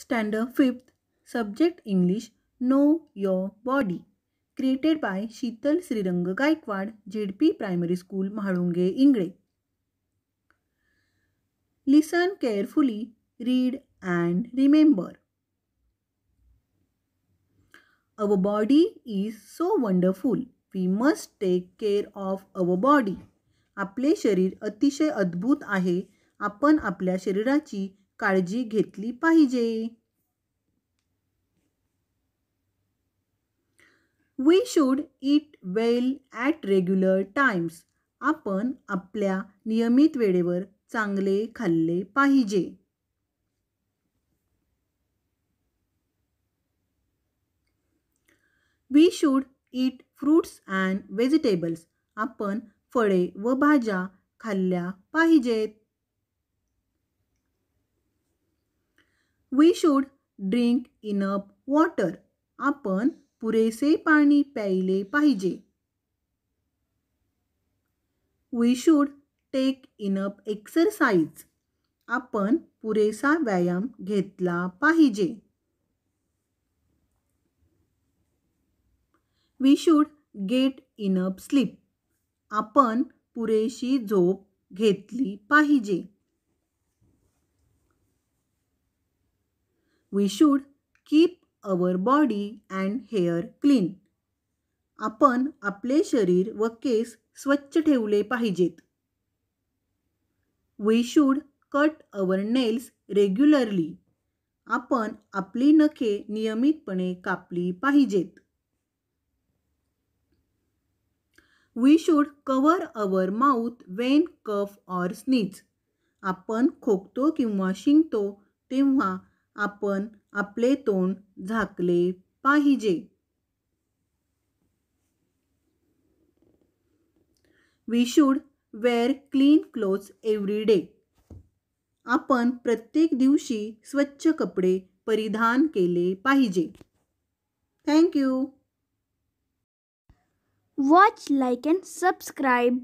standard fifth subject English know your body created by Sheetal Shrirang Gaikwad P primary school Mhalunge Ingale listen carefully read and remember our body is so wonderful we must take care of our body आपले शरीर अतिशय अद्भुत आहे आपण आपल्या शरीराची काळजी घेतली पाहिजे we should eat well at regular times आपण आपल्या नियमित वेळेवर चांगले खाल्ले पाहिजे we should eat fruits and vegetables आपण फळे व भाज्या खाल्ल्या पाहिजेत we should drink enough water आपण पुरेसे पाणी प्यायले पाहिजे we should take up exercise आपण पुरेसा व्यायाम घेतला पाहिजे we should get enough sleep आपण पुरेशी झोप घेतली पाहिजे we should keep our body and hair clean आपण आपले शरीर व केस स्वच्छ ठेवले पाहिजेत we should cut our nails regularly आपण आपली नखे नियमितपणे कापली पाहिजेत we should cover our mouth when cough or sneeze आपण खोकतो किंवा शिंकतो तेव्हा आपण आपले तोंड झाकले पाहिजे we should wear clean cloth every day आपण प्रत्येक दिवशी स्वच्छ कपडे परिधान केले पाहिजे thank you watch like and subscribe